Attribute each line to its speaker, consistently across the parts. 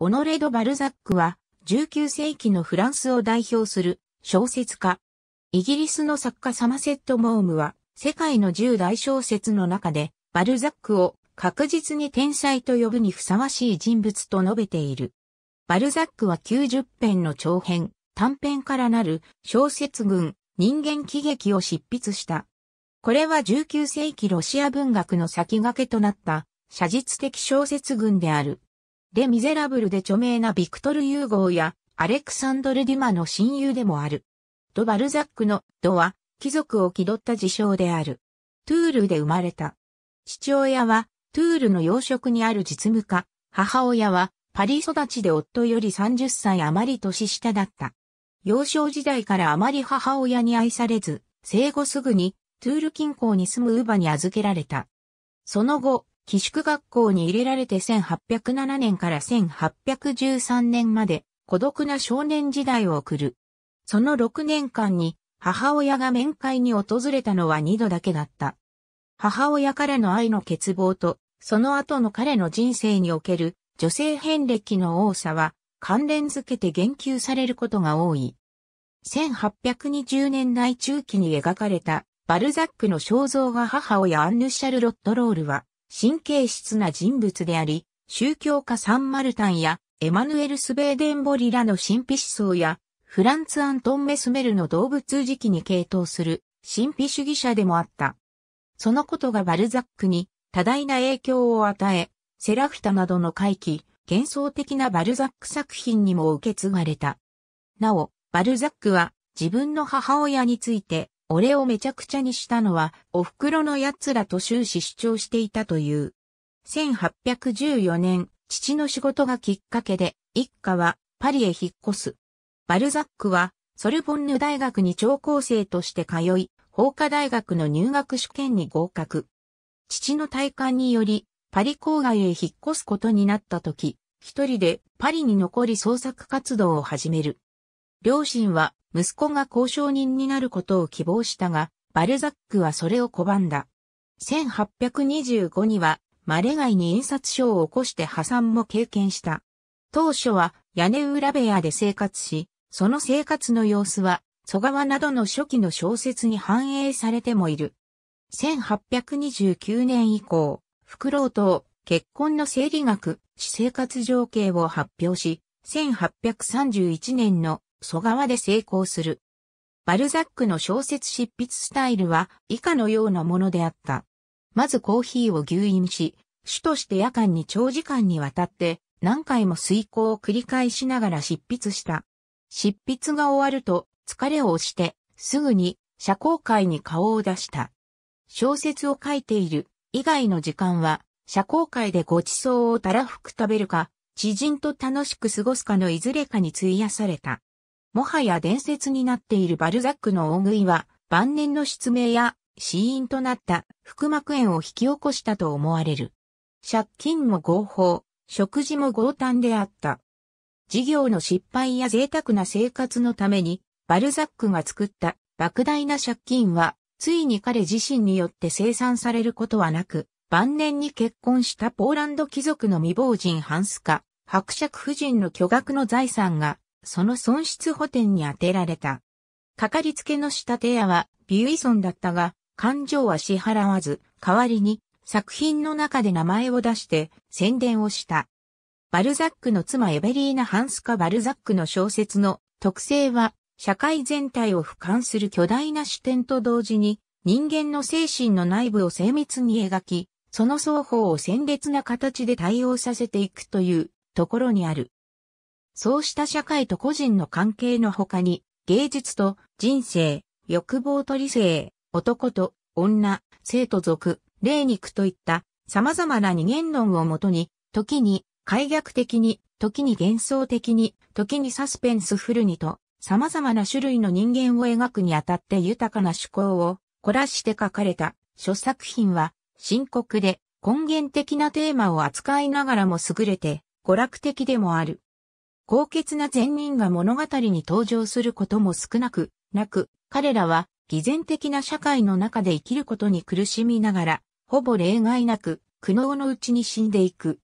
Speaker 1: オノレ・ド・バルザックは、19世紀のフランスを代表する小説家。イギリスの作家サマセット・モームは、世界の10大小説の中で、バルザックを確実に天才と呼ぶにふさわしい人物と述べている。バルザックは90編の長編、短編からなる小説群、人間喜劇を執筆した。これは19世紀ロシア文学の先駆けとなった写実的小説群である。レ・ミゼラブルで著名なビクトル・ユーゴーやアレクサンドル・デュマの親友でもある。ド・バルザックのドは貴族を気取った事象である。トゥールで生まれた。父親はトゥールの養殖にある実務家、母親はパリ育ちで夫より30歳余り年下だった。幼少時代からあまり母親に愛されず、生後すぐにトゥール近郊に住むウバに預けられた。その後、寄宿学校に入れられて1807年から1813年まで孤独な少年時代を送る。その6年間に母親が面会に訪れたのは2度だけだった。母親からの愛の欠乏と、その後の彼の人生における女性遍歴の多さは関連づけて言及されることが多い。1820年代中期に描かれたバルザックの肖像画母親アンヌ・シャルロット・ロールは神経質な人物であり、宗教家サンマルタンやエマヌエル・スベーデンボリラの神秘思想や、フランツ・アントン・メスメルの動物時期に傾倒する神秘主義者でもあった。そのことがバルザックに多大な影響を与え、セラフタなどの回帰、幻想的なバルザック作品にも受け継がれた。なお、バルザックは自分の母親について俺をめちゃくちゃにしたのは、お袋の奴らと終始主張していたという。1814年、父の仕事がきっかけで、一家はパリへ引っ越す。バルザックは、ソルボンヌ大学に聴講生として通い、法科大学の入学試験に合格。父の体感により、パリ郊外へ引っ越すことになった時、一人でパリに残り創作活動を始める。両親は息子が交渉人になることを希望したが、バルザックはそれを拒んだ。1825には、マレガイに印刷所を起こして破産も経験した。当初は屋根裏部屋で生活し、その生活の様子は、蘇川などの初期の小説に反映されてもいる。1829年以降、フウと結婚の生理学、私生活情景を発表し、1831年の蘇川で成功する。バルザックの小説執筆スタイルは以下のようなものであった。まずコーヒーを牛飲し、主として夜間に長時間にわたって何回も遂行を繰り返しながら執筆した。執筆が終わると疲れを押してすぐに社交界に顔を出した。小説を書いている以外の時間は社交界でご馳走をたらふく食べるか、知人と楽しく過ごすかのいずれかに費やされた。もはや伝説になっているバルザックの大食いは、晩年の失明や死因となった腹膜炎を引き起こしたと思われる。借金も合法、食事も豪胆であった。事業の失敗や贅沢な生活のために、バルザックが作った莫大な借金は、ついに彼自身によって生産されることはなく、晩年に結婚したポーランド貴族の未亡人ハンスカ、伯爵夫人の巨額の財産がその損失補填に充てられた。かかりつけの仕立て屋は、ビュイソンだったが、感情は支払わず、代わりに、作品の中で名前を出して、宣伝をした。バルザックの妻エベリーナ・ハンスカ・バルザックの小説の特性は、社会全体を俯瞰する巨大な視点と同時に、人間の精神の内部を精密に描き、その双方を鮮烈な形で対応させていくというところにある。そうした社会と個人の関係の他に、芸術と人生、欲望と理性、男と女、生徒族、霊肉といった様々な二元論をもとに、時に解逆的に、時に幻想的に、時にサスペンスフルにと、様々な種類の人間を描くにあたって豊かな思考を凝らして書かれた諸作品は深刻で根源的なテーマを扱いながらも優れて娯楽的でもある。高潔な善人が物語に登場することも少なく、なく、彼らは偽善的な社会の中で生きることに苦しみながら、ほぼ例外なく、苦悩のうちに死んでいく。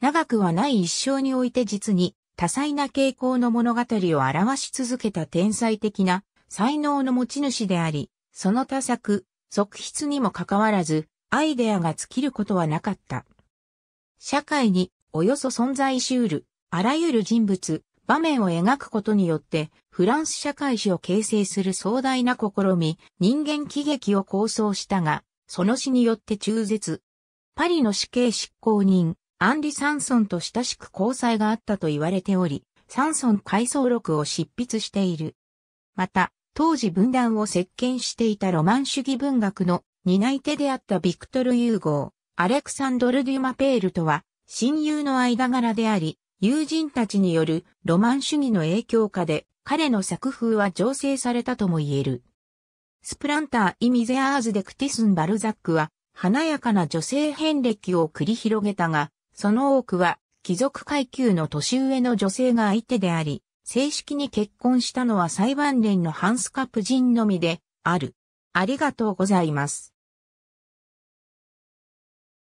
Speaker 1: 長くはない一生において実に多彩な傾向の物語を表し続けた天才的な才能の持ち主であり、その多作、側筆にもかかわらず、アイデアが尽きることはなかった。社会におよそ存在しうるあらゆる人物、場面を描くことによって、フランス社会史を形成する壮大な試み、人間喜劇を構想したが、その死によって中絶。パリの死刑執行人、アンリ・サンソンと親しく交際があったと言われており、サンソン回想録を執筆している。また、当時分断を席巻していたロマン主義文学の担い手であったビクトル・ユーゴー、アレクサンドル・デュマペールとは、親友の間柄であり、友人たちによるロマン主義の影響下で彼の作風は醸成されたとも言える。スプランター・イ・ミゼアーズ・デクティスン・バルザックは華やかな女性遍歴を繰り広げたが、その多くは貴族階級の年上の女性が相手であり、正式に結婚したのは裁判連のハンスカップ人のみである。ありがとうございます。